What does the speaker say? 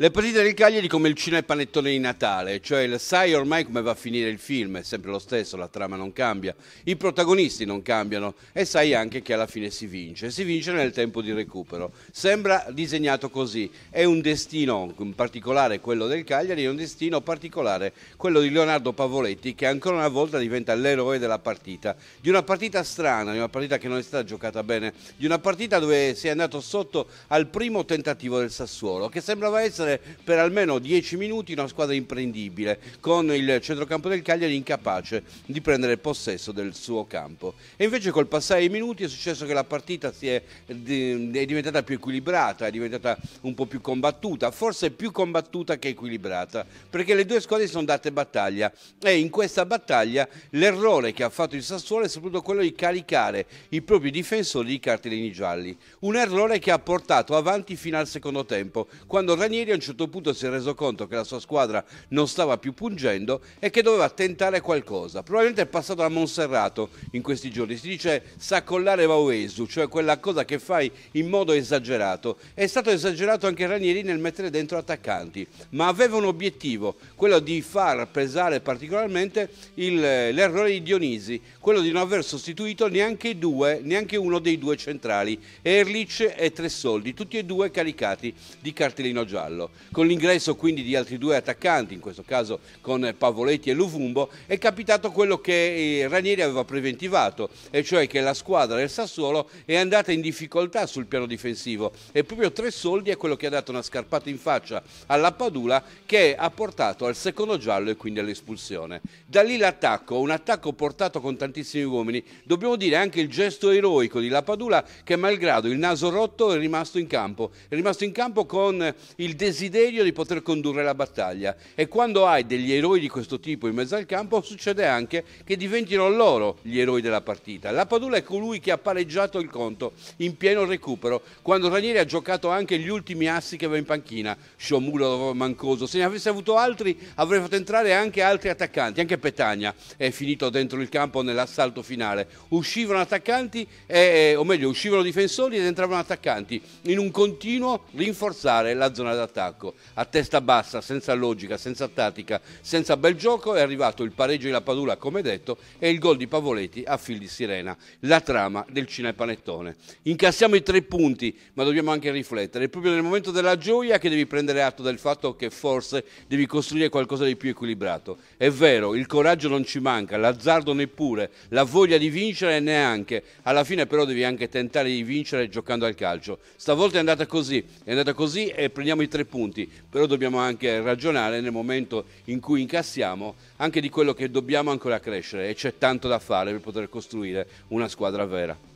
Le partite del Cagliari come il cinema e panettone di Natale, cioè il sai ormai come va a finire il film, è sempre lo stesso, la trama non cambia, i protagonisti non cambiano e sai anche che alla fine si vince, si vince nel tempo di recupero. Sembra disegnato così, è un destino in particolare quello del Cagliari, è un destino particolare quello di Leonardo Pavoletti che ancora una volta diventa l'eroe della partita, di una partita strana, di una partita che non è stata giocata bene, di una partita dove si è andato sotto al primo tentativo del Sassuolo, che sembrava essere rendere per almeno 10 minuti una squadra imprendibile, con il centrocampo del Cagliari incapace di prendere possesso del suo campo. E invece col passare dei minuti è successo che la partita è, è, diventata più equilibrata, è diventata un po' più combattuta, forse più combattuta che equilibrata, perché le due squadre sono date battaglia e in questa battaglia l'errore che ha fatto il Sassuolo è soprattutto quello di caricare i propri difensori di cartellini gialli, un errore che ha portato avanti fino al secondo tempo, quando Ranieri a un certo punto si è reso conto che la sua squadra non stava più pungendo e che doveva tentare qualcosa. Probabilmente è passato da Monserrato in questi giorni, si dice saccollare Vauesu, cioè quella cosa che fai in modo esagerato. È stato esagerato anche Ranieri nel mettere dentro attaccanti, ma aveva un obiettivo, quello di far pesare particolarmente l'errore di Dionisi, quello di non aver sostituito neanche due, neanche uno dei due centrali, Erlich e Tressoldi, tutti e due caricati di cartellino giallo. Con l'ingresso quindi di altri due attaccanti, in questo caso con Pavoletti e Luvumbo, è capitato quello che eh, Ranieri aveva preventivato, e cioè che la squadra del Sassuolo è andata in difficoltà sul piano difensivo e proprio tre soldi è quello che ha dato una scarpata in faccia alla Padula che ha portato al secondo giallo e quindi all'espulsione. Da lì l'attacco, un attacco portato con tantissimi uomini, dobbiamo dire anche il gesto eroico di La Padula che malgrado il naso rotto è rimasto in campo, è rimasto in campo con eh, il desiderio desiderio di poter condurre la battaglia. E quando hai degli eroi di questo tipo in mezzo al campo, succede anche che diventino loro gli eroi della partita. La Padula è colui che ha pareggiato il conto in pieno recupero, quando Ranieri ha giocato anche gli ultimi assi che aveva in panchina, Sciomuro, Mancoso. Se ne avesse avuto altri, avrei fatto entrare anche altri attaccanti, anche Petagna è finito dentro il campo nell'assalto finale. Uscivano attaccanti, eh, eh o meglio, uscivano difensori ed entravano attaccanti, in un continuo rinforzare la zona d'attacco d'attacco. A testa bassa, senza logica, senza tattica, senza bel gioco è arrivato il pareggio di La Padula, come detto, e il gol di Pavoletti a fil di sirena. La trama del cinepanettone. Incassiamo i tre punti, ma dobbiamo anche riflettere. È proprio nel momento della gioia che devi prendere atto del fatto che forse devi costruire qualcosa di più equilibrato. È vero, il coraggio non ci manca, l'azzardo neppure, la voglia di vincere neanche. Alla fine però devi anche tentare di vincere giocando al calcio. Stavolta è andata così, è andata così e prendiamo i tre punti, però dobbiamo anche ragionare nel momento in cui incassiamo anche di quello che dobbiamo ancora crescere e c'è tanto da fare per poter costruire una squadra vera.